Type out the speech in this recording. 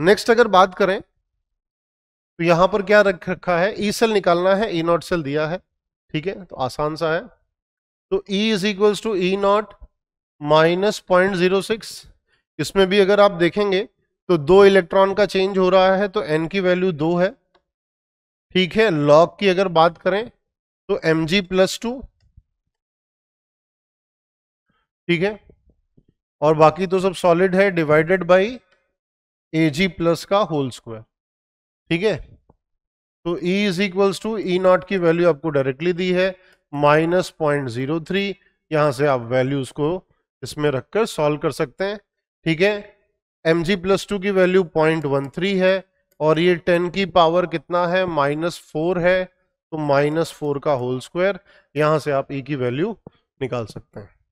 next अगर बात करें तो यहां पर क्या रख रखा है ई e सेल निकालना है ई नॉट सेल दिया है ठीक है तो आसान सा है तो E is equals to E naught minus point zero six इसमें भी अगर आप देखेंगे तो दो इलेक्ट्रॉन का चेंज हो रहा है तो एन की वैल्यू दो है ठीक है लॉग की अगर बात करें तो एम जी प्लस टू ठीक है और बाकी तो सब सॉलिड है divided by A G plus का होल स्क्वायर ठीक है तो E is equals to E naught की वैल्यू आपको डायरेक्टली दी है माइनस पॉइंट जीरो थ्री यहाँ से आप वैल्यूज को इसमें रखकर सॉल्व कर सकते हैं ठीक है एम जी प्लस टू की वैल्यू पॉइंट वन थ्री है और ये टेन की पावर कितना है माइनस फोर है तो माइनस फोर का होल स्क्वायर यहाँ से आप ई e की वैल्यू निकाल सकते हैं